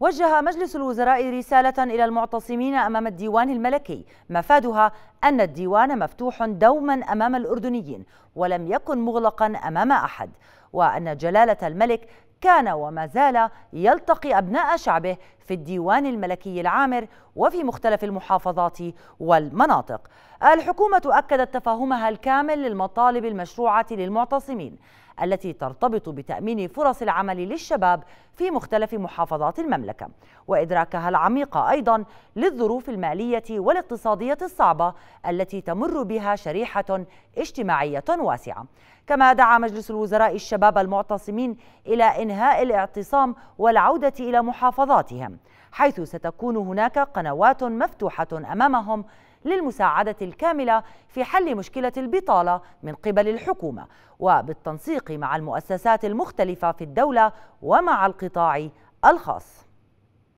وجه مجلس الوزراء رسالة إلى المعتصمين أمام الديوان الملكي مفادها أن الديوان مفتوح دوما أمام الأردنيين ولم يكن مغلقا أمام أحد وأن جلالة الملك كان وما زال يلتقي أبناء شعبه في الديوان الملكي العامر وفي مختلف المحافظات والمناطق الحكومة أكدت تفاهمها الكامل للمطالب المشروعة للمعتصمين التي ترتبط بتأمين فرص العمل للشباب في مختلف محافظات المملكة وإدراكها العميق أيضا للظروف المالية والاقتصادية الصعبة التي تمر بها شريحة اجتماعية واسعة كما دعا مجلس الوزراء الشباب المعتصمين إلى إنهاء الاعتصام والعودة إلى محافظاتهم حيث ستكون هناك قنوات مفتوحة أمامهم للمساعدة الكاملة في حل مشكلة البطالة من قبل الحكومة وبالتنسيق مع المؤسسات المختلفة في الدولة ومع القطاع الخاص